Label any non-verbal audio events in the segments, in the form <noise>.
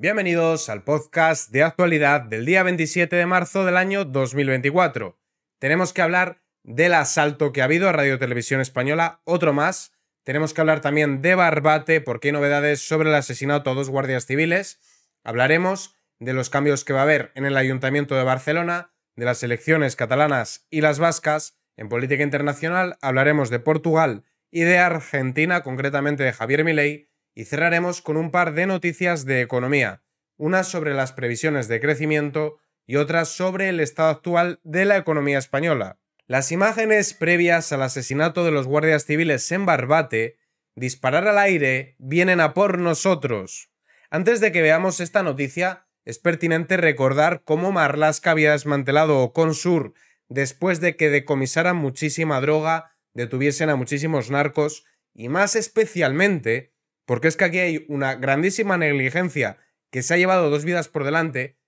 Bienvenidos al podcast de actualidad del día 27 de marzo del año 2024. Tenemos que hablar del asalto que ha habido a Radio Televisión Española, otro más. Tenemos que hablar también de Barbate, porque hay novedades sobre el asesinato a dos guardias civiles. Hablaremos de los cambios que va a haber en el Ayuntamiento de Barcelona, de las elecciones catalanas y las vascas. En política internacional hablaremos de Portugal y de Argentina, concretamente de Javier Milei y cerraremos con un par de noticias de economía, una sobre las previsiones de crecimiento y otras sobre el estado actual de la economía española. Las imágenes previas al asesinato de los guardias civiles en Barbate, disparar al aire, vienen a por nosotros. Antes de que veamos esta noticia, es pertinente recordar cómo Marlaska había desmantelado Sur después de que decomisaran muchísima droga, detuviesen a muchísimos narcos y más especialmente porque es que aquí hay una grandísima negligencia que se ha llevado dos vidas por delante,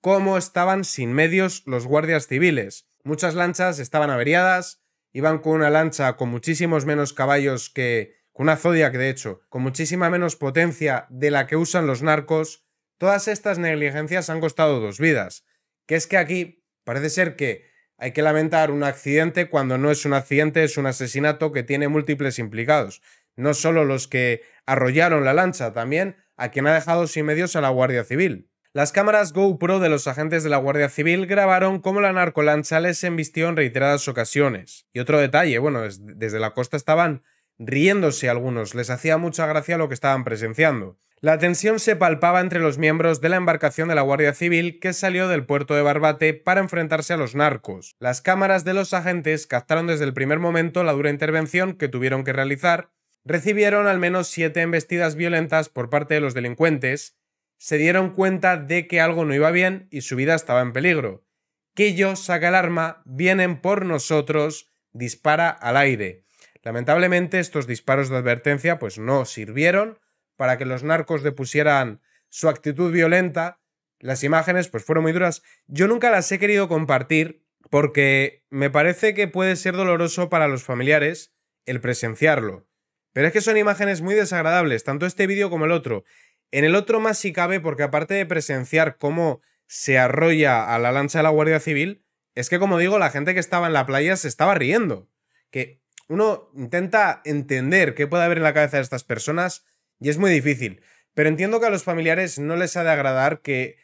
como estaban sin medios los guardias civiles. Muchas lanchas estaban averiadas, iban con una lancha con muchísimos menos caballos que... con una Zodiac de hecho, con muchísima menos potencia de la que usan los narcos. Todas estas negligencias han costado dos vidas. Que es que aquí parece ser que hay que lamentar un accidente cuando no es un accidente, es un asesinato que tiene múltiples implicados. No solo los que arrollaron la lancha también a quien ha dejado sin medios a la Guardia Civil. Las cámaras GoPro de los agentes de la Guardia Civil grabaron cómo la narcolancha les embistió en reiteradas ocasiones. Y otro detalle, bueno, desde la costa estaban riéndose algunos, les hacía mucha gracia lo que estaban presenciando. La tensión se palpaba entre los miembros de la embarcación de la Guardia Civil que salió del puerto de Barbate para enfrentarse a los narcos. Las cámaras de los agentes captaron desde el primer momento la dura intervención que tuvieron que realizar recibieron al menos siete embestidas violentas por parte de los delincuentes, se dieron cuenta de que algo no iba bien y su vida estaba en peligro. Quillo saca el arma, vienen por nosotros, dispara al aire. Lamentablemente estos disparos de advertencia pues no sirvieron para que los narcos depusieran su actitud violenta. Las imágenes pues fueron muy duras. Yo nunca las he querido compartir porque me parece que puede ser doloroso para los familiares el presenciarlo. Pero es que son imágenes muy desagradables, tanto este vídeo como el otro. En el otro más si cabe, porque aparte de presenciar cómo se arrolla a la lancha de la Guardia Civil, es que como digo, la gente que estaba en la playa se estaba riendo. Que uno intenta entender qué puede haber en la cabeza de estas personas y es muy difícil. Pero entiendo que a los familiares no les ha de agradar que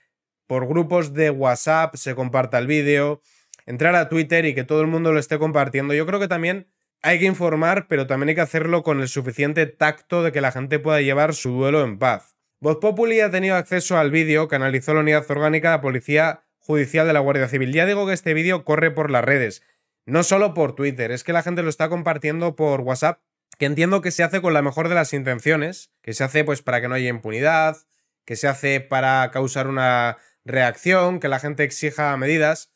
por grupos de WhatsApp se comparta el vídeo, entrar a Twitter y que todo el mundo lo esté compartiendo. Yo creo que también hay que informar, pero también hay que hacerlo con el suficiente tacto de que la gente pueda llevar su duelo en paz. Voz Populi ha tenido acceso al vídeo que analizó la unidad orgánica de la Policía Judicial de la Guardia Civil. Ya digo que este vídeo corre por las redes, no solo por Twitter, es que la gente lo está compartiendo por WhatsApp, que entiendo que se hace con la mejor de las intenciones, que se hace pues para que no haya impunidad, que se hace para causar una reacción, que la gente exija medidas,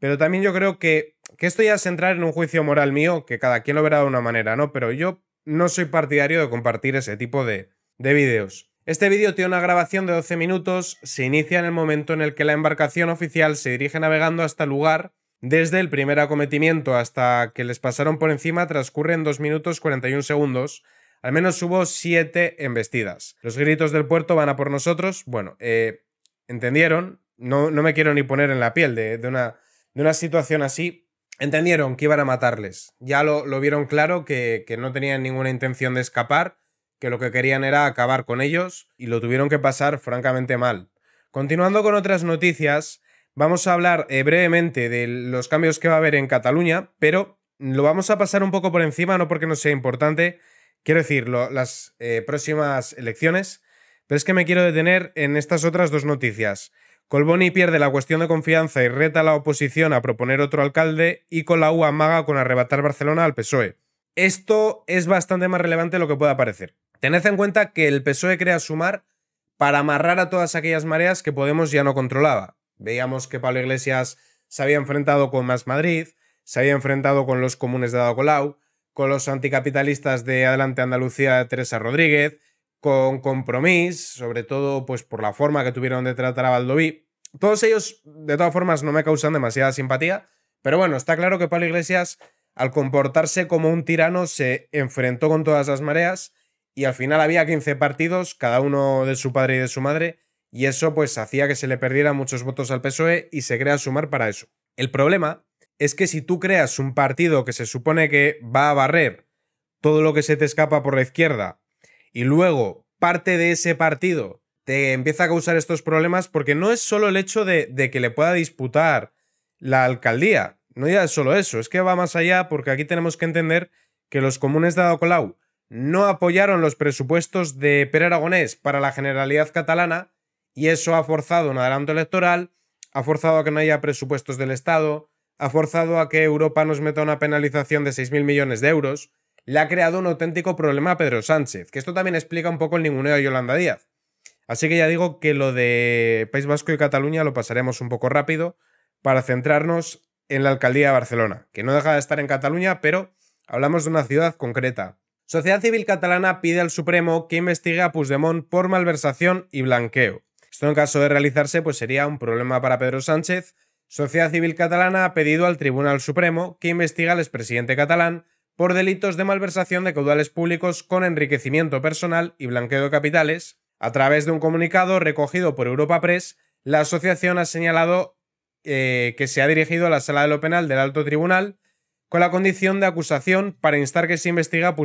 pero también yo creo que que esto ya es entrar en un juicio moral mío, que cada quien lo verá de una manera, ¿no? Pero yo no soy partidario de compartir ese tipo de, de vídeos. Este vídeo tiene una grabación de 12 minutos, se inicia en el momento en el que la embarcación oficial se dirige navegando hasta el lugar. Desde el primer acometimiento hasta que les pasaron por encima transcurren 2 minutos 41 segundos. Al menos hubo 7 embestidas. Los gritos del puerto van a por nosotros. Bueno, eh, entendieron. No, no, me quiero ni poner en la piel de, una, de una situación así, entendieron que iban a matarles. Ya lo, vieron claro que, no tenían ninguna intención de escapar, que lo que querían era acabar con ellos y lo tuvieron que pasar francamente mal. Continuando con otras noticias, vamos a hablar eh, brevemente de los cambios que va a haber en Cataluña, pero lo vamos a pasar un poco por encima, no porque no sea importante. Quiero decir, las eh, próximas elecciones, pero es que me quiero detener en estas otras dos noticias. Colboni pierde la cuestión de confianza y reta a la oposición a proponer otro alcalde y con la U amaga con arrebatar Barcelona al PSOE. Esto es bastante más relevante de lo que pueda parecer. Tened en cuenta que el PSOE crea Sumar para amarrar a todas aquellas mareas que Podemos ya no controlaba. Veíamos que Pablo Iglesias se había enfrentado con Más Madrid, se había enfrentado con los comunes de Ada Colau, con los anticapitalistas de Adelante Andalucía de Teresa Rodríguez, con compromiso, sobre todo pues por la forma que tuvieron de tratar a Baldoví. Todos ellos, de todas formas, no me causan demasiada simpatía, pero bueno, está claro que Pablo Iglesias, al comportarse como un tirano, se enfrentó con todas las mareas y al final había 15 partidos, cada uno de su padre y de su madre, y eso pues hacía que se le perdieran muchos votos al PSOE y se crea sumar para eso. El problema es que si tú creas un partido que se supone que va a barrer todo lo que se te escapa por la izquierda y luego parte de ese partido te empieza a causar estos problemas porque no es solo el hecho de, que le pueda disputar la alcaldía, no ya es solo eso, es que va más allá porque aquí tenemos que entender que los comunes de Colau no apoyaron los presupuestos de Pere Aragonés para la Generalidad catalana y eso ha forzado un adelanto electoral, ha forzado a que no haya presupuestos del Estado, ha forzado a que Europa nos meta una penalización de 6.000 millones de euros, le ha creado un auténtico problema a Pedro Sánchez, que esto también explica un poco el ninguneo de Yolanda Díaz. Así que ya digo que lo de País Vasco y Cataluña lo pasaremos un poco rápido para centrarnos en la alcaldía de Barcelona, que no deja de estar en Cataluña, pero hablamos de una ciudad concreta. Sociedad Civil Catalana pide al Supremo que investigue a Puigdemont por malversación y blanqueo. Esto en caso de realizarse pues sería un problema para Pedro Sánchez. Sociedad Civil Catalana ha pedido al Tribunal Supremo que investigue al expresidente catalán por delitos de malversación de caudales públicos con enriquecimiento personal y blanqueo de capitales. A través de un comunicado recogido por Europa Press, la asociación ha señalado eh, que se ha dirigido a la Sala de lo Penal del Alto Tribunal con la condición de acusación para instar que se investigue a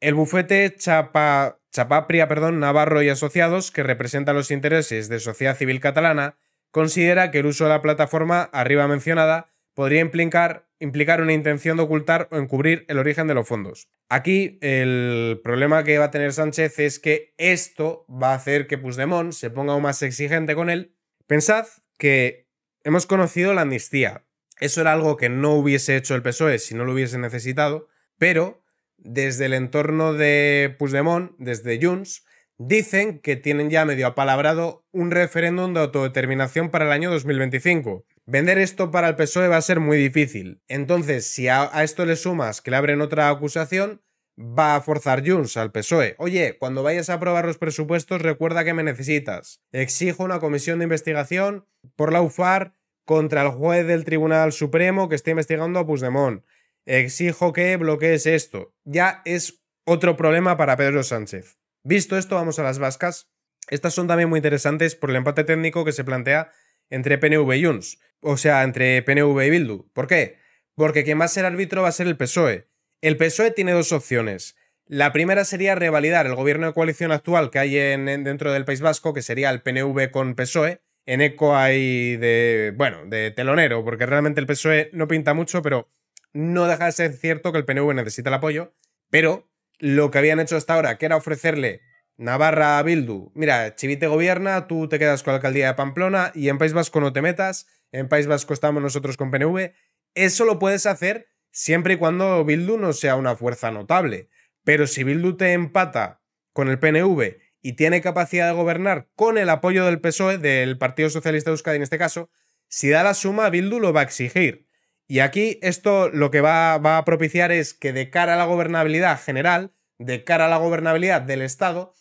El bufete Chapa, Chapapria perdón, Navarro y Asociados, que representa los intereses de Sociedad Civil Catalana, considera que el uso de la plataforma arriba mencionada podría implicar, implicar una intención de ocultar o encubrir el origen de los fondos. Aquí el problema que va a tener Sánchez es que esto va a hacer que Puigdemont se ponga aún más exigente con él. Pensad que hemos conocido la amnistía. Eso era algo que no hubiese hecho el PSOE si no lo hubiese necesitado, pero desde el entorno de Puigdemont, desde Junts, Dicen que tienen ya medio apalabrado un referéndum de autodeterminación para el año 2025. Vender esto para el PSOE va a ser muy difícil. Entonces, si a, esto le sumas que le abren otra acusación, va a forzar Junts al PSOE. Oye, cuando vayas a aprobar los presupuestos, recuerda que me necesitas. Exijo una comisión de investigación por la UFAR contra el juez del Tribunal Supremo que está investigando a Puigdemont. Exijo que bloquees esto. Ya es otro problema para Pedro Sánchez. Visto esto, vamos a las vascas. Estas son también muy interesantes por el empate técnico que se plantea entre PNV y UNS, o sea, entre PNV y Bildu. ¿Por qué? Porque quien va a ser árbitro va a ser el PSOE. El PSOE tiene dos opciones. La primera sería revalidar el gobierno de coalición actual que hay dentro del País Vasco, que sería el PNV con PSOE. En ECO hay de, bueno, de telonero, porque realmente el PSOE no pinta mucho, pero no deja de ser cierto que el PNV necesita el apoyo. Pero lo que habían hecho hasta ahora, que era ofrecerle Navarra a Bildu. Mira, Chivite gobierna, tú te quedas con la alcaldía de Pamplona y en País Vasco no te metas, en País Vasco estamos nosotros con PNV. Eso lo puedes hacer siempre y cuando Bildu no sea una fuerza notable. Pero si Bildu te empata con el PNV y tiene capacidad de gobernar con el apoyo del PSOE, del Partido Socialista de Euskadi en este caso, si da la suma, Bildu lo va a exigir. Y aquí esto lo que va, a propiciar es que de cara a la gobernabilidad general, de cara a la gobernabilidad del Estado,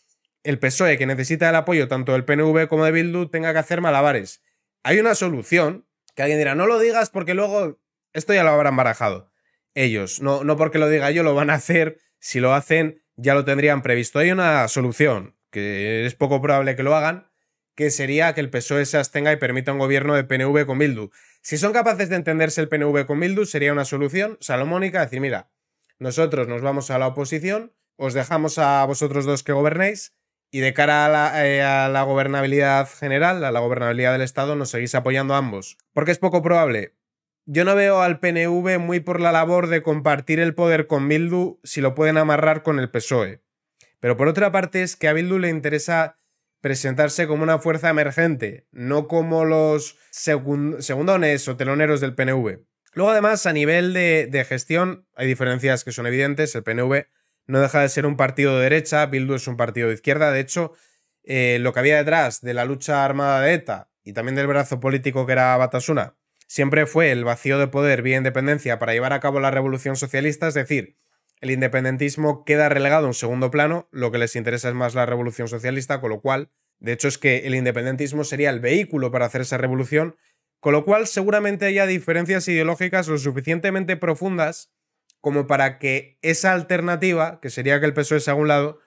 el PSOE, que necesita el apoyo tanto del PNV como de Bildu, tenga que hacer malabares. Hay una solución que alguien dirá, no lo digas porque luego esto ya lo habrán barajado. Ellos, no, no porque lo diga yo, lo van a hacer. Si lo hacen, ya lo tendrían previsto. Hay una solución, que es poco probable que lo hagan, que sería que el PSOE se abstenga y permita un gobierno de PNV con Bildu. Si son capaces de entenderse el PNV con Bildu, sería una solución salomónica, decir, mira, nosotros nos vamos a la oposición, os dejamos a vosotros dos que gobernéis y de cara a la, eh, gobernabilidad general, a la gobernabilidad del Estado, nos seguís apoyando a ambos. Porque es poco probable. Yo no veo al PNV muy por la labor de compartir el poder con Bildu si lo pueden amarrar con el PSOE. Pero por otra parte es que a Bildu le interesa presentarse como una fuerza emergente, no como los segundones o teloneros del PNV. Luego, además, a nivel de, gestión, hay diferencias que son evidentes. El PNV no deja de ser un partido de derecha, Bildu es un partido de izquierda. De hecho, eh, lo que había detrás de la lucha armada de ETA y también del brazo político que era Batasuna, siempre fue el vacío de poder vía independencia para llevar a cabo la revolución socialista, es decir, el independentismo queda relegado a un segundo plano, lo que les interesa es más la revolución socialista, con lo cual, de hecho es que el independentismo sería el vehículo para hacer esa revolución, con lo cual seguramente haya diferencias ideológicas lo suficientemente profundas como para que esa alternativa, que sería que el PSOE sea a un lado,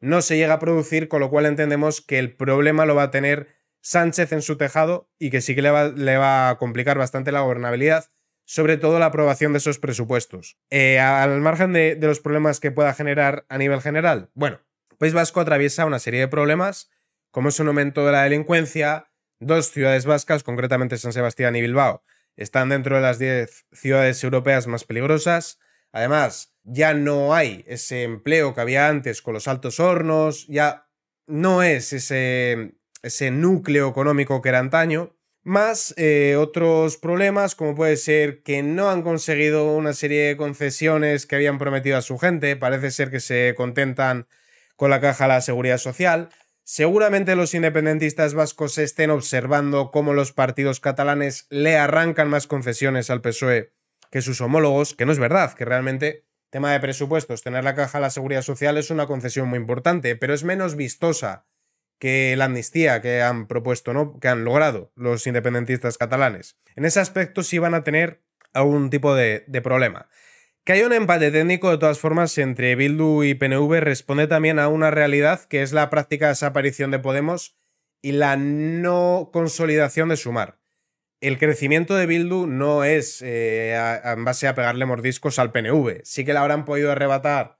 no se llegue a producir, con lo cual entendemos que el problema lo va a tener Sánchez en su tejado y que sí que le va a complicar bastante la gobernabilidad, sobre todo la aprobación de esos presupuestos. Eh, al margen de, los problemas que pueda generar a nivel general, bueno, País Vasco atraviesa una serie de problemas, como es un aumento de la delincuencia, dos ciudades vascas, concretamente San Sebastián y Bilbao, están dentro de las 10 ciudades europeas más peligrosas. Además, ya no hay ese empleo que había antes con los altos hornos, ya no es ese, ese núcleo económico que era antaño más eh, otros problemas como puede ser que no han conseguido una serie de concesiones que habían prometido a su gente, parece ser que se contentan con la caja de la seguridad social. Seguramente los independentistas vascos estén observando cómo los partidos catalanes le arrancan más concesiones al PSOE que sus homólogos, que no es verdad, que realmente tema de presupuestos, tener la caja de la seguridad social es una concesión muy importante, pero es menos vistosa que la amnistía que han propuesto, ¿no? que han logrado los independentistas catalanes. En ese aspecto sí van a tener algún tipo de, problema. Que hay un empate técnico, de todas formas, entre Bildu y PNV responde también a una realidad que es la práctica desaparición de Podemos y la no consolidación de Sumar. El crecimiento de Bildu no es eh, en base a pegarle mordiscos al PNV. Sí que le habrán podido arrebatar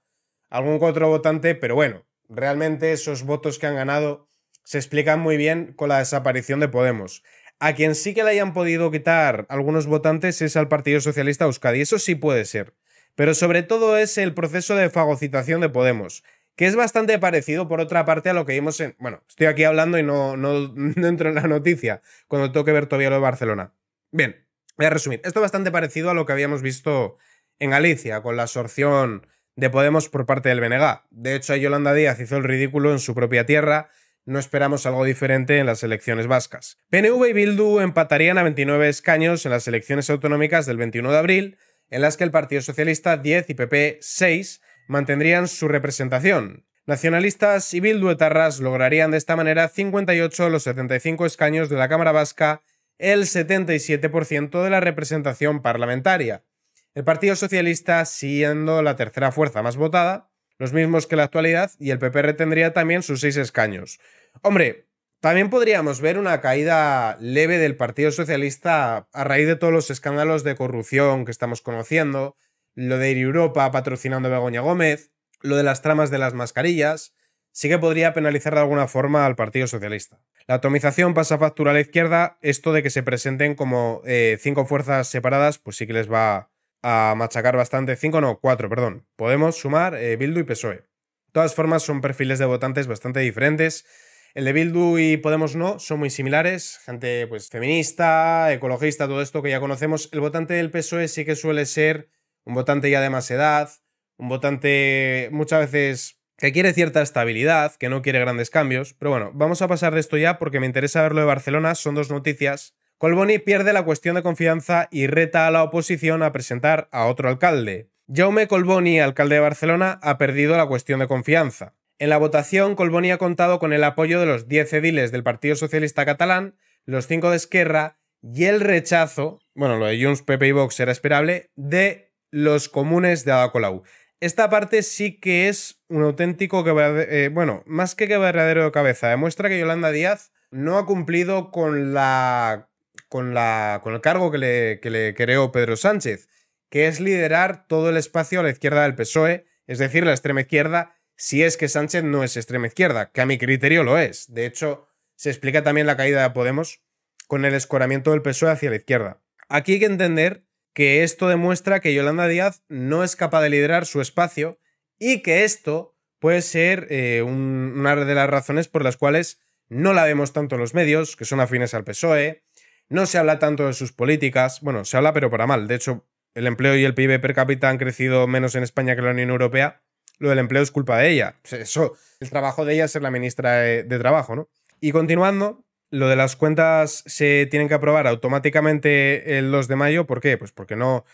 algún otro votante, pero bueno, realmente esos votos que han ganado se explican muy bien con la desaparición de Podemos. A quien sí que le hayan podido quitar algunos votantes es al Partido Socialista Euskadi, eso sí puede ser. Pero sobre todo es el proceso de fagocitación de Podemos, que es bastante parecido por otra parte a lo que vimos en... Bueno, estoy aquí hablando y no, no, <laughs> entro en la noticia cuando toque ver todavía de Barcelona. Bien, voy a resumir. Esto es bastante parecido a lo que habíamos visto en Galicia, con la absorción de Podemos por parte del BNG. De hecho, Yolanda Díaz hizo el ridículo en su propia tierra no esperamos algo diferente en las elecciones vascas. PNV y Bildu empatarían a 29 escaños en las elecciones autonómicas del 21 de abril, en las que el Partido Socialista 10 y PP 6 mantendrían su representación. Nacionalistas y Bildu Etarras lograrían de esta manera 58 de los 75 escaños de la Cámara Vasca, el 77% de la representación parlamentaria. El Partido Socialista, siendo la tercera fuerza más votada, los mismos que la actualidad, y el PP tendría también sus seis escaños. Hombre, también podríamos ver una caída leve del Partido Socialista a raíz de todos los escándalos de corrupción que estamos conociendo, lo de ir Europa patrocinando a Begoña Gómez, lo de las tramas de las mascarillas, sí que podría penalizar de alguna forma al Partido Socialista. La atomización pasa factura a la izquierda, esto de que se presenten como eh, cinco fuerzas separadas, pues sí que les va a machacar bastante. Cinco, no, cuatro, perdón. Podemos sumar eh, Bildu y PSOE. De todas formas, son perfiles de votantes bastante diferentes. El de Bildu y Podemos no son muy similares. Gente pues feminista, ecologista, todo esto que ya conocemos. El votante del PSOE sí que suele ser un votante ya de más edad, un votante muchas veces que quiere cierta estabilidad, que no quiere grandes cambios. Pero bueno, vamos a pasar de esto ya porque me interesa ver lo de Barcelona. Son dos noticias Colboni pierde la cuestión de confianza y reta a la oposición a presentar a otro alcalde. Jaume Colboni, alcalde de Barcelona, ha perdido la cuestión de confianza. En la votación, Colboni ha contado con el apoyo de los 10 ediles del Partido Socialista Catalán, los 5 de Esquerra y el rechazo, bueno, lo de Junts, Pepe y Vox era esperable, de los comunes de Adacolau. Colau. Esta parte sí que es un auténtico, eh, bueno, más que quebradero de cabeza. Demuestra que Yolanda Díaz no ha cumplido con la con, la, con el cargo que le, creó Pedro Sánchez, que es liderar todo el espacio a la izquierda del PSOE, es decir, la extrema izquierda, si es que Sánchez no es extrema izquierda, que a mi criterio lo es. De hecho, se explica también la caída de Podemos con el escoramiento del PSOE hacia la izquierda. Aquí hay que entender que esto demuestra que Yolanda Díaz no es capaz de liderar su espacio y que esto puede ser eh, una de las razones por las cuales no la vemos tanto en los medios, que son afines al PSOE, no se habla tanto de sus políticas, bueno, se habla pero para mal. De hecho, el empleo y el PIB per cápita han crecido menos en España que en la Unión Europea. Lo del empleo es culpa de ella. Eso, el trabajo de ella es ser la ministra de, Trabajo, ¿no? Y continuando, lo de las cuentas se tienen que aprobar automáticamente el 2 de mayo. ¿Por qué? Pues porque no.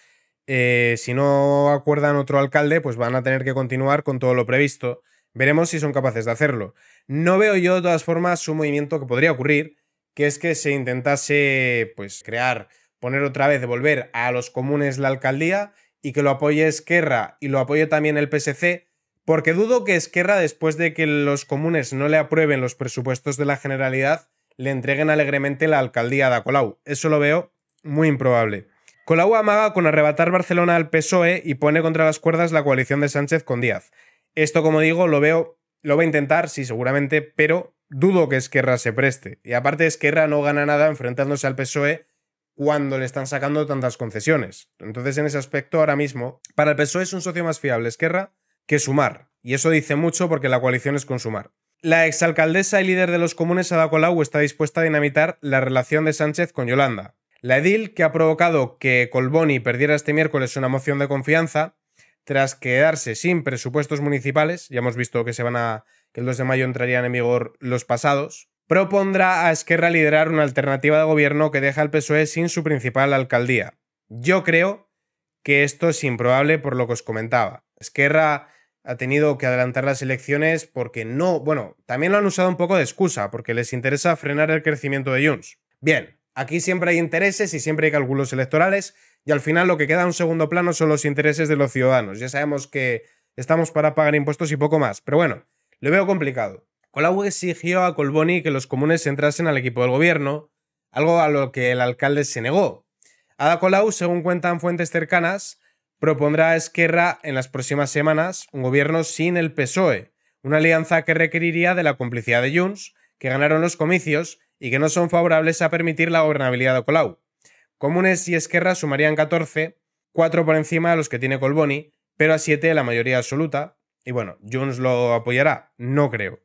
Eh, si no acuerdan otro alcalde, pues van a tener que continuar con todo lo previsto. Veremos si son capaces de hacerlo. No veo yo, de todas formas, un movimiento que podría ocurrir, que es que se intentase pues crear, poner otra vez, devolver a los comunes la alcaldía y que lo apoye Esquerra y lo apoye también el PSC, porque dudo que Esquerra, después de que los comunes no le aprueben los presupuestos de la Generalidad, le entreguen alegremente la alcaldía de Colau. Eso lo veo muy improbable. Colau amaga con arrebatar Barcelona al PSOE y pone contra las cuerdas la coalición de Sánchez con Díaz. Esto, como digo, lo veo lo va a intentar, sí, seguramente, pero dudo que Esquerra se preste. Y aparte, Esquerra no gana nada enfrentándose al PSOE cuando le están sacando tantas concesiones. Entonces, en ese aspecto, ahora mismo, para el PSOE es un socio más fiable Esquerra que Sumar. Y eso dice mucho porque la coalición es con Sumar. La exalcaldesa y líder de los comunes, Ada Colau, está dispuesta a dinamitar la relación de Sánchez con Yolanda. La edil, que ha provocado que Colboni perdiera este miércoles una moción de confianza, tras quedarse sin presupuestos municipales, ya hemos visto que se van a que el 2 de mayo entrarían en vigor los pasados, propondrá a Esquerra liderar una alternativa de gobierno que deja al PSOE sin su principal alcaldía. Yo creo que esto es improbable por lo que os comentaba. Esquerra ha tenido que adelantar las elecciones porque no, bueno, también lo han usado un poco de excusa, porque les interesa frenar el crecimiento de Junts. Bien, aquí siempre hay intereses y siempre hay cálculos electorales, y al final lo que queda en segundo plano son los intereses de los ciudadanos. Ya sabemos que estamos para pagar impuestos y poco más, pero bueno, lo veo complicado. Colau exigió a Colboni que los comunes entrasen al equipo del gobierno, algo a lo que el alcalde se negó. Ada Colau, según cuentan fuentes cercanas, propondrá a Esquerra en las próximas semanas un gobierno sin el PSOE, una alianza que requeriría de la complicidad de Junts, que ganaron los comicios y que no son favorables a permitir la gobernabilidad de Colau. Comunes y Esquerra sumarían 14, 4 por encima de los que tiene Colboni, pero a 7 la mayoría absoluta. Y bueno, Junts lo apoyará, no creo.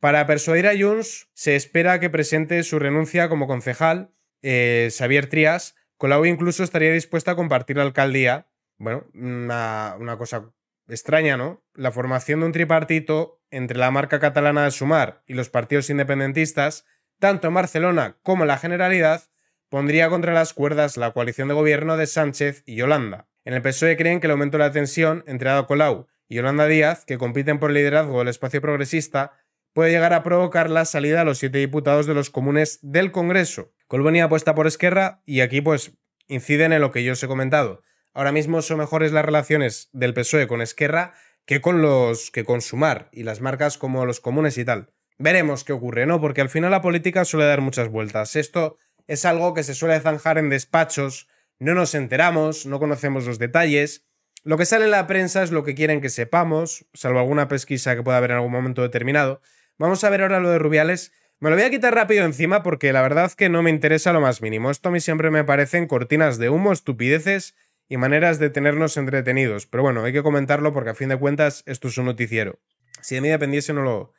Para persuadir a Junts, se espera que presente su renuncia como concejal eh, Xavier Trias, Colau incluso estaría dispuesta a compartir la alcaldía. Bueno, una, una cosa extraña, ¿no? La formación de un tripartito entre la marca catalana de Sumar y los partidos independentistas, tanto en Barcelona como en la Generalidad, pondría contra las cuerdas la coalición de gobierno de Sánchez y Yolanda. En el PSOE creen que el aumento de la tensión entre Ada Colau y Yolanda Díaz, que compiten por el liderazgo del espacio progresista, puede llegar a provocar la salida de los siete diputados de los comunes del Congreso. Colboni apuesta por Esquerra y aquí pues inciden en lo que yo os he comentado. Ahora mismo son mejores las relaciones del PSOE con Esquerra que con los que con Sumar y las marcas como los comunes y tal. Veremos qué ocurre, ¿no? Porque al final la política suele dar muchas vueltas. Esto es algo que se suele zanjar en despachos, no nos enteramos, no conocemos los detalles. Lo que sale en la prensa es lo que quieren que sepamos, salvo alguna pesquisa que pueda haber en algún momento determinado. Vamos a ver ahora lo de Rubiales. Me lo voy a quitar rápido encima porque la verdad que no me interesa lo más mínimo. Esto a mí siempre me parecen cortinas de humo, estupideces y maneras de tenernos entretenidos. Pero bueno, hay que comentarlo porque a fin de cuentas esto es un noticiero. Si de mí dependiese no lo...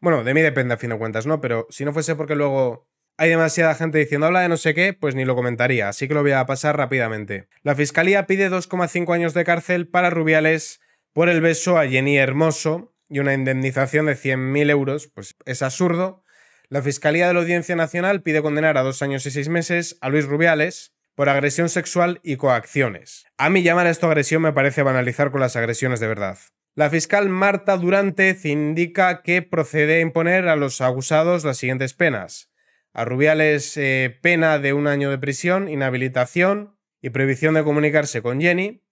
Bueno, de mí depende a fin de cuentas, ¿no? Pero si no fuese porque luego hay demasiada gente diciendo habla de no sé qué, pues ni lo comentaría, así que lo voy a pasar rápidamente. La fiscalía pide 2,5 años de cárcel para Rubiales por el beso a Jenny Hermoso y una indemnización de 100.000 euros, pues es absurdo. La fiscalía de la Audiencia Nacional pide condenar a dos años y seis meses a Luis Rubiales por agresión sexual y coacciones. A mí llamar a esto agresión me parece banalizar con las agresiones de verdad. La fiscal Marta Durantez indica que procede a imponer a los acusados las siguientes penas a Rubiales eh, pena de un año de prisión, inhabilitación y prohibición de comunicarse con Jenny.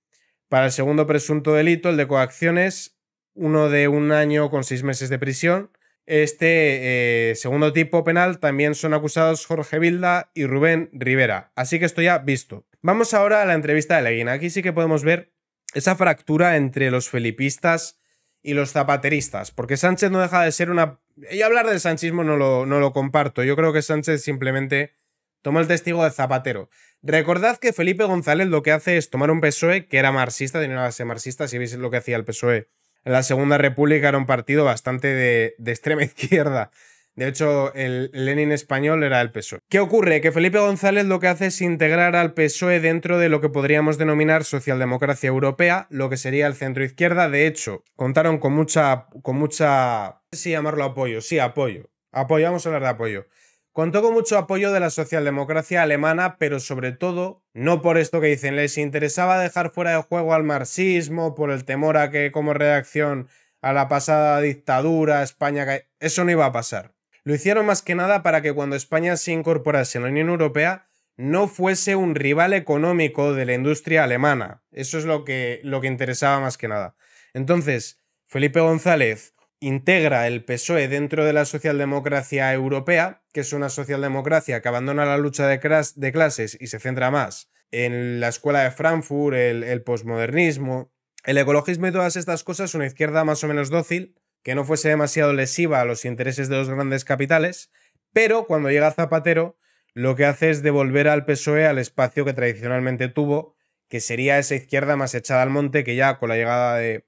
Para el segundo presunto delito, el de coacciones, uno de un año con seis meses de prisión. Este eh, segundo tipo penal también son acusados Jorge Vilda y Rubén Rivera. Así que esto ya visto. Vamos ahora a la entrevista de Leguina. Aquí sí que podemos ver esa fractura entre los felipistas y los zapateristas, porque Sánchez no deja de ser una y hablar del sanchismo no lo, no lo comparto. Yo creo que Sánchez simplemente toma el testigo de Zapatero. Recordad que Felipe González lo que hace es tomar un PSOE que era marxista, tenía una base marxista, si veis lo que hacía el PSOE. En la Segunda República era un partido bastante de, de extrema <laughs> izquierda. De hecho, el Lenin español era el PSOE. ¿Qué ocurre? Que Felipe González lo que hace es integrar al PSOE dentro de lo que podríamos denominar socialdemocracia europea, lo que sería el centro izquierda. De hecho, contaron con mucha. con mucha. No llamarlo apoyo, sí, apoyo. Apoyo, vamos a hablar de apoyo. Contó con mucho apoyo de la socialdemocracia alemana, pero sobre todo, no por esto que dicen, les interesaba dejar fuera de juego al marxismo, por el temor a que como reacción a la pasada dictadura España... Eso no iba a pasar. Lo hicieron más que nada para que cuando España se incorporase a la Unión Europea no fuese un rival económico de la industria alemana. Eso es lo que, lo que interesaba más que nada. Entonces, Felipe González integra el PSOE dentro de la socialdemocracia europea, que es una socialdemocracia que abandona la lucha de, clases y se centra más en la escuela de Frankfurt, el, el posmodernismo, el ecologismo y todas estas cosas, una izquierda más o menos dócil, que no fuese demasiado lesiva a los intereses de los grandes capitales, pero cuando llega Zapatero lo que hace es devolver al PSOE al espacio que tradicionalmente tuvo, que sería esa izquierda más echada al monte que ya con la llegada de,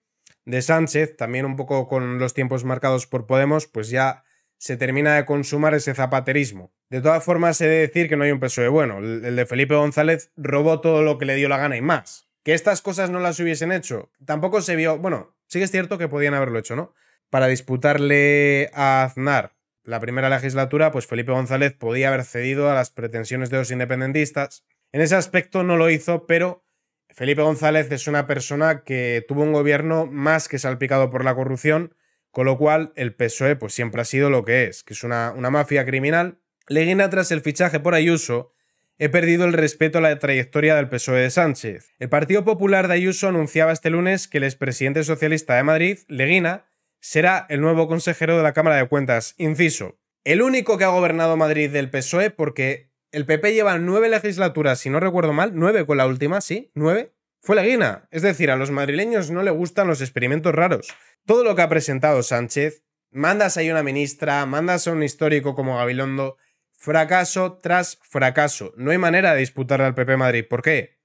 Sánchez, también un poco con los tiempos marcados por Podemos, pues ya se termina de consumar ese zapaterismo. De todas formas, se de decir que no hay un PSOE bueno. El de Felipe González robó todo lo que le dio la gana y más. Que estas cosas no las hubiesen hecho. Tampoco se vio. Bueno, sí que es cierto que podían haberlo hecho, ¿no? para disputarle a Aznar la primera legislatura, pues Felipe González podía haber cedido a las pretensiones de los independentistas. En ese aspecto no lo hizo, pero Felipe González es una persona que tuvo un gobierno más que salpicado por la corrupción, con lo cual el PSOE pues siempre ha sido lo que es, que es una, una mafia criminal. Leguina tras el fichaje por Ayuso, he perdido el respeto a la trayectoria del PSOE de Sánchez. El Partido Popular de Ayuso anunciaba este lunes que el expresidente socialista de Madrid, Leguina, será el nuevo consejero de la Cámara de Cuentas. Inciso. El único que ha gobernado Madrid del PSOE porque el PP lleva nueve legislaturas, si no recuerdo mal, nueve con la última, sí, nueve, fue la guina. Es decir, a los madrileños no le gustan los experimentos raros. Todo lo que ha presentado Sánchez, mandas ahí una ministra, mandas a un histórico como Gabilondo, fracaso tras fracaso. No hay manera de disputarle al PP Madrid. ¿Por qué?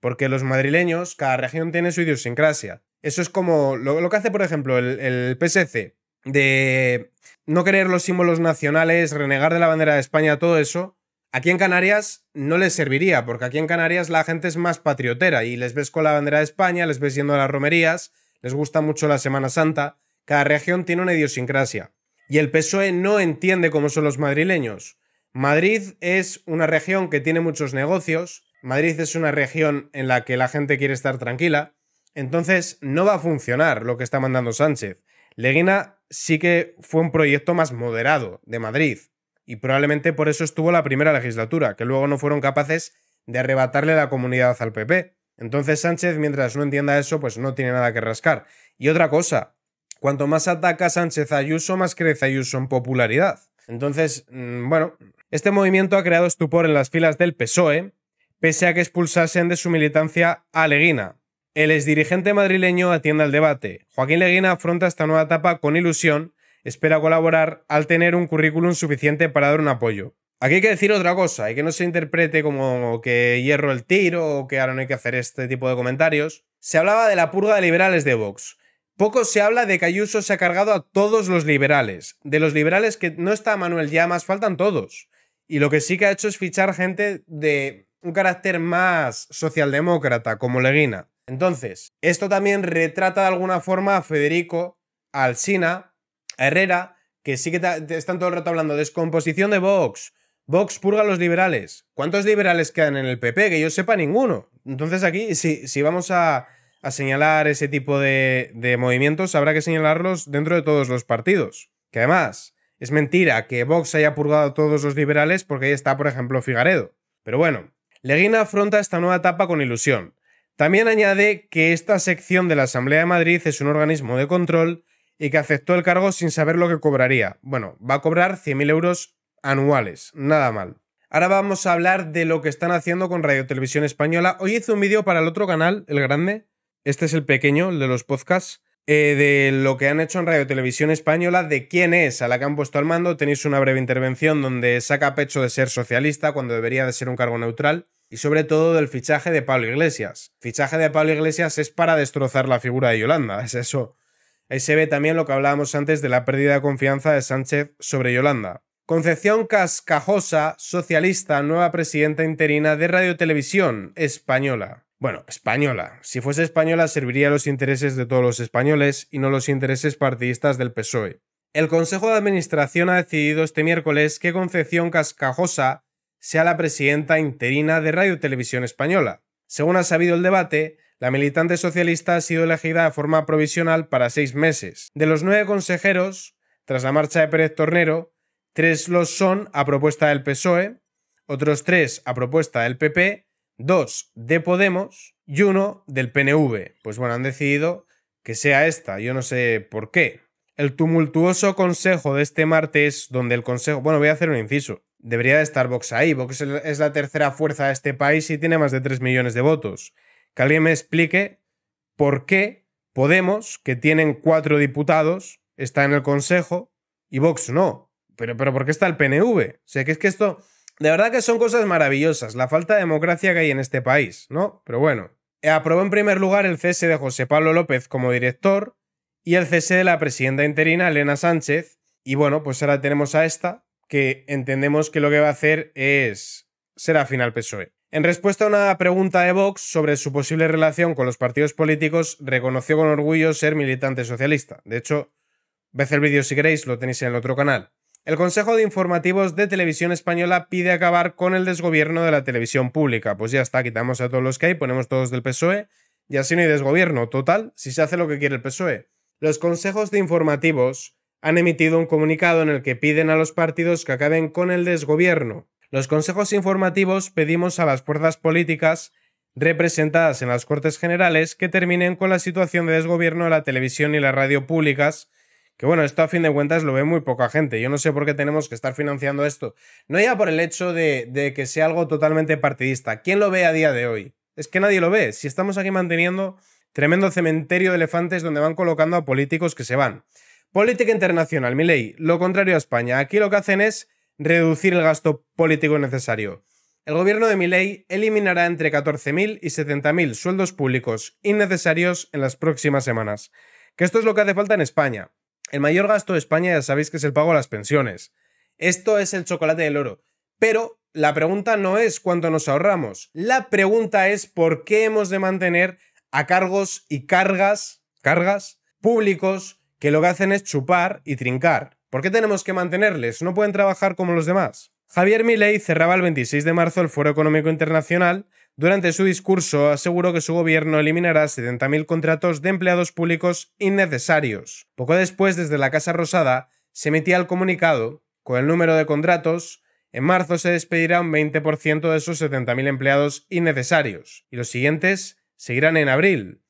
Porque los madrileños, cada región tiene su idiosincrasia. Eso es como lo, que hace, por ejemplo, el, el, PSC de no querer los símbolos nacionales, renegar de la bandera de España, todo eso. Aquí en Canarias no les serviría, porque aquí en Canarias la gente es más patriotera y les ves con la bandera de España, les ves yendo a las romerías, les gusta mucho la Semana Santa. Cada región tiene una idiosincrasia. Y el PSOE no entiende cómo son los madrileños. Madrid es una región que tiene muchos negocios, Madrid es una región en la que la gente quiere estar tranquila, entonces, no va a funcionar lo que está mandando Sánchez. Leguina sí que fue un proyecto más moderado de Madrid y probablemente por eso estuvo la primera legislatura, que luego no fueron capaces de arrebatarle la comunidad al PP. Entonces Sánchez, mientras no entienda eso, pues no tiene nada que rascar. Y otra cosa, cuanto más ataca Sánchez a Ayuso, más crece Ayuso en popularidad. Entonces, mm, bueno, este movimiento ha creado estupor en las filas del PSOE, pese a que expulsasen de su militancia a Leguina, el exdirigente madrileño atiende al debate. Joaquín Leguina afronta esta nueva etapa con ilusión, espera colaborar al tener un currículum suficiente para dar un apoyo. Aquí hay que decir otra cosa, Hay que no se interprete como que hierro el tiro o que ahora no hay que hacer este tipo de comentarios. Se hablaba de la purga de liberales de Vox. Poco se habla de que Ayuso se ha cargado a todos los liberales. De los liberales que no está Manuel Llamas, faltan todos. Y lo que sí que ha hecho es fichar gente de un carácter más socialdemócrata, como Leguina. Entonces, esto también retrata de alguna forma a Federico, a Alsina, a Herrera, que sí que están todo el rato hablando de descomposición de Vox. Vox purga a los liberales. ¿Cuántos liberales quedan en el PP? Que yo sepa ninguno. Entonces aquí, si, si vamos a, señalar ese tipo de, de movimientos, habrá que señalarlos dentro de todos los partidos. Que además, es mentira que Vox haya purgado a todos los liberales porque ahí está, por ejemplo, Figaredo. Pero bueno, Leguina afronta esta nueva etapa con ilusión. También añade que esta sección de la Asamblea de Madrid es un organismo de control y que aceptó el cargo sin saber lo que cobraría. Bueno, va a cobrar 100.000 euros anuales, nada mal. Ahora vamos a hablar de lo que están haciendo con Radio Televisión Española. Hoy hice un vídeo para el otro canal, el grande, este es el pequeño, el de los podcasts, eh, de lo que han hecho en Radio Televisión Española, de quién es a la que han puesto al mando. Tenéis una breve intervención donde saca pecho de ser socialista cuando debería de ser un cargo neutral y sobre todo del fichaje de Pablo Iglesias. fichaje de Pablo Iglesias es para destrozar la figura de Yolanda, es eso. Ahí se ve también lo que hablábamos antes de la pérdida de confianza de Sánchez sobre Yolanda. Concepción Cascajosa, socialista, nueva presidenta interina de Radio Televisión Española. Bueno, española. Si fuese española serviría los intereses de todos los españoles y no los intereses partidistas del PSOE. El Consejo de Administración ha decidido este miércoles que Concepción Cascajosa sea la presidenta interina de Radio Televisión Española. Según ha sabido el debate, la militante socialista ha sido elegida de forma provisional para seis meses. De los nueve consejeros, tras la marcha de Pérez Tornero, tres los son a propuesta del PSOE, otros tres a propuesta del PP, dos de Podemos y uno del PNV. Pues bueno, han decidido que sea esta, yo no sé por qué. El tumultuoso consejo de este martes, donde el consejo. Bueno, voy a hacer un inciso. Debería estar Vox ahí. Vox es la tercera fuerza de este país y tiene más de 3 millones de votos. Que alguien me explique por qué Podemos, que tienen cuatro diputados, está en el Consejo y Vox no. Pero, pero ¿por qué está el PNV? O sea, que es que esto... De verdad que son cosas maravillosas, la falta de democracia que hay en este país, ¿no? Pero bueno. Aprobó en primer lugar el cese de José Pablo López como director y el cese de la presidenta interina, Elena Sánchez. Y bueno, pues ahora tenemos a esta, que entendemos que lo que va a hacer es ser afín al PSOE. En respuesta a una pregunta de Vox sobre su posible relación con los partidos políticos, reconoció con orgullo ser militante socialista. De hecho, veis el vídeo si queréis, lo tenéis en el otro canal. El Consejo de Informativos de Televisión Española pide acabar con el desgobierno de la televisión pública. Pues ya está, quitamos a todos los que hay, ponemos todos del PSOE y así no hay desgobierno. Total, si se hace lo que quiere el PSOE. Los consejos de informativos han emitido un comunicado en el que piden a los partidos que acaben con el desgobierno. Los consejos informativos pedimos a las fuerzas políticas representadas en las Cortes Generales que terminen con la situación de desgobierno de la televisión y la radio públicas, que bueno, esto a fin de cuentas lo ve muy poca gente. Yo no sé por qué tenemos que estar financiando esto. No ya por el hecho de, de que sea algo totalmente partidista. ¿Quién lo ve a día de hoy? Es que nadie lo ve. Si estamos aquí manteniendo tremendo cementerio de elefantes donde van colocando a políticos que se van. Política internacional, mi ley. Lo contrario a España. Aquí lo que hacen es reducir el gasto político necesario. El gobierno de ley eliminará entre 14.000 y 70.000 sueldos públicos innecesarios en las próximas semanas. Que esto es lo que hace falta en España. El mayor gasto de España ya sabéis que es el pago a las pensiones. Esto es el chocolate del oro. Pero la pregunta no es cuánto nos ahorramos. La pregunta es por qué hemos de mantener a cargos y cargas, cargas públicos que lo que hacen es chupar y trincar. ¿Por qué tenemos que mantenerles? ¿No pueden trabajar como los demás? Javier Milei cerraba el 26 de marzo el Foro Económico Internacional. Durante su discurso aseguró que su gobierno eliminará 70.000 contratos de empleados públicos innecesarios. Poco después, desde la Casa Rosada, se emitía el comunicado con el número de contratos. En marzo se despedirá un 20% de esos 70.000 empleados innecesarios y los siguientes seguirán en abril,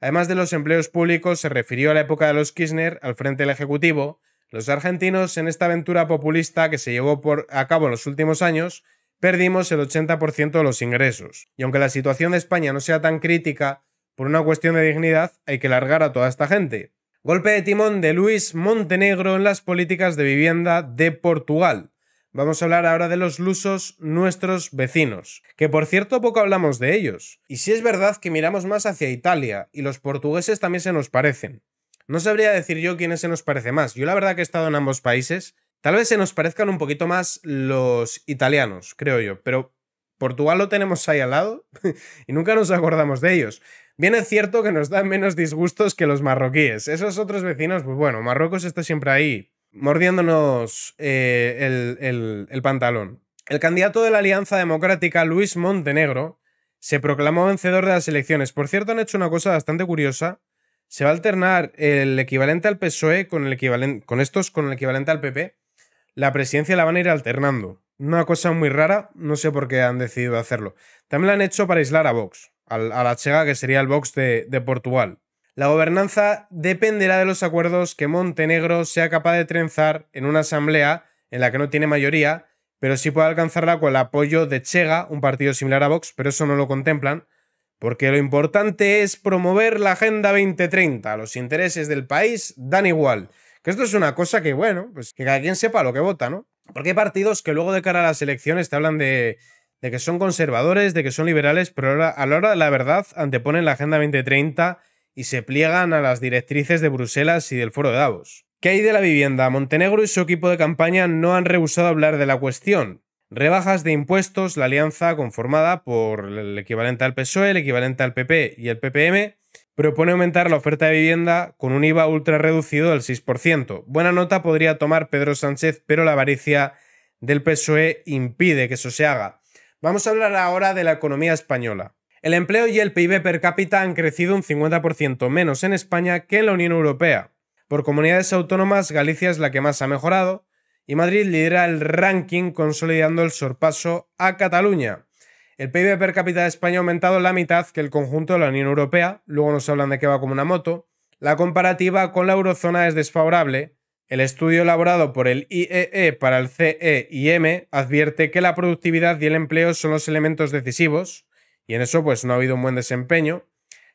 Además de los empleos públicos, se refirió a la época de los Kirchner al frente del Ejecutivo, los argentinos en esta aventura populista que se llevó a cabo en los últimos años, perdimos el 80% de los ingresos. Y aunque la situación de España no sea tan crítica, por una cuestión de dignidad hay que largar a toda esta gente. Golpe de timón de Luis Montenegro en las políticas de vivienda de Portugal. Vamos a hablar ahora de los lusos, nuestros vecinos, que por cierto poco hablamos de ellos. Y si sí es verdad que miramos más hacia Italia, y los portugueses también se nos parecen. No sabría decir yo quiénes se nos parece más. Yo la verdad que he estado en ambos países. Tal vez se nos parezcan un poquito más los italianos, creo yo, pero Portugal lo tenemos ahí al lado <laughs> y nunca nos acordamos de ellos. Bien es cierto que nos dan menos disgustos que los marroquíes. Esos otros vecinos, pues bueno, Marruecos está siempre ahí mordiéndonos eh, el, pantalón. El candidato de la Alianza Democrática, Luis Montenegro, se proclamó vencedor de las elecciones. Por cierto, han hecho una cosa bastante curiosa. Se va a alternar el equivalente al PSOE con, el equivalente, con estos, con el equivalente al PP. La presidencia la van a ir alternando. Una cosa muy rara, no sé por qué han decidido hacerlo. También la han hecho para aislar a Vox, a la chega que sería el Vox de, de Portugal. La gobernanza dependerá de los acuerdos que Montenegro sea capaz de trenzar en una asamblea en la que no tiene mayoría, pero sí puede alcanzarla con el apoyo de Chega, un partido similar a Vox, pero eso no lo contemplan, porque lo importante es promover la Agenda 2030. Los intereses del país dan igual. Que esto es una cosa que, bueno, pues que cada quien sepa lo que vota, ¿no? Porque hay partidos que luego de cara a las elecciones te hablan de, de que son conservadores, de que son liberales, pero a la hora de la verdad anteponen la Agenda 2030 y se pliegan a las directrices de Bruselas y del Foro de Davos. ¿Qué hay de la vivienda? Montenegro y su equipo de campaña no han rehusado hablar de la cuestión. Rebajas de impuestos, la alianza conformada por el equivalente al PSOE, el equivalente al PP y el PPM, propone aumentar la oferta de vivienda con un IVA ultra reducido del 6%. Buena nota podría tomar Pedro Sánchez, pero la avaricia del PSOE impide que eso se haga. Vamos a hablar ahora de la economía española. El empleo y el PIB per cápita han crecido un 50% menos en España que en la Unión Europea. Por comunidades autónomas, Galicia es la que más ha mejorado y Madrid lidera el ranking consolidando el sorpaso a Cataluña. El PIB per cápita de España ha aumentado la mitad que el conjunto de la Unión Europea, luego nos hablan de que va como una moto. La comparativa con la eurozona es desfavorable. El estudio elaborado por el IEE e para el CEIM advierte que la productividad y el empleo son los elementos decisivos y en eso pues no ha habido un buen desempeño.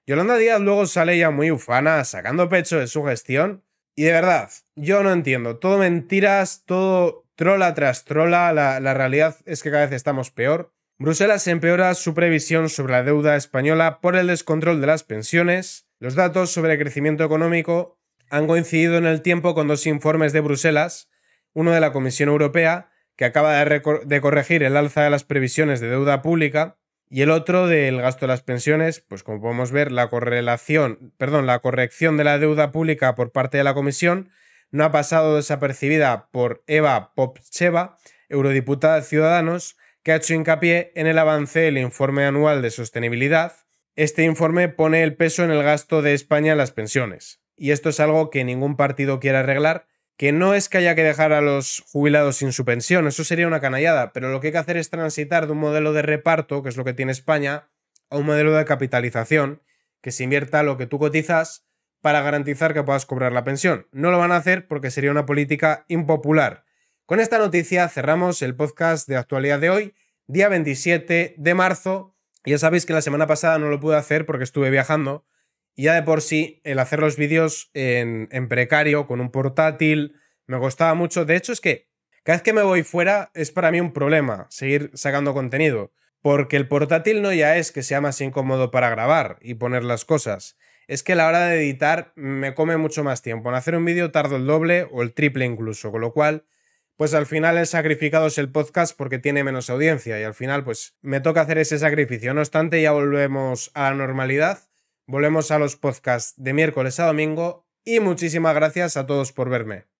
Yolanda Díaz luego sale ya muy ufana, sacando pecho de su gestión. Y de verdad, yo no entiendo. Todo mentiras, todo trola tras trola. La, realidad es que cada vez estamos peor. Bruselas empeora su previsión sobre la deuda española por el descontrol de las pensiones. Los datos sobre el crecimiento económico han coincidido en el tiempo con dos informes de Bruselas, uno de la Comisión Europea, que acaba de corregir el alza de las previsiones de deuda pública, y el otro del gasto de las pensiones, pues como podemos ver, la correlación, la corrección de la deuda pública por parte de la Comisión no ha pasado desapercibida por Eva Popcheva, eurodiputada de Ciudadanos, que ha hecho hincapié en el avance del informe anual de sostenibilidad. Este informe pone el peso en el gasto de España en las pensiones, y esto es algo que ningún partido quiere arreglar, que no es que haya que dejar a los jubilados sin su pensión, eso sería una canallada, pero lo que hay que hacer es transitar de un modelo de reparto, que es lo que tiene España, a un modelo de capitalización, que se invierta lo que tú cotizas para garantizar que puedas cobrar la pensión. No lo van a hacer porque sería una política impopular. Con esta noticia cerramos el podcast de actualidad de hoy, día 27 de marzo. Ya sabéis que la semana pasada no lo pude hacer porque estuve viajando, ya de por sí, el hacer los vídeos en, en, precario, con un portátil, me gustaba mucho. De hecho, es que cada vez que me voy fuera es para mí un problema seguir sacando contenido, porque el portátil no ya es que sea más incómodo para grabar y poner las cosas. Es que a la hora de editar me come mucho más tiempo. En hacer un vídeo tardo el doble o el triple incluso, con lo cual, pues al final el sacrificado es el podcast porque tiene menos audiencia y al final pues me toca hacer ese sacrificio. No obstante, ya volvemos a la normalidad Volvemos a los podcasts de miércoles a domingo y muchísimas gracias a todos por verme.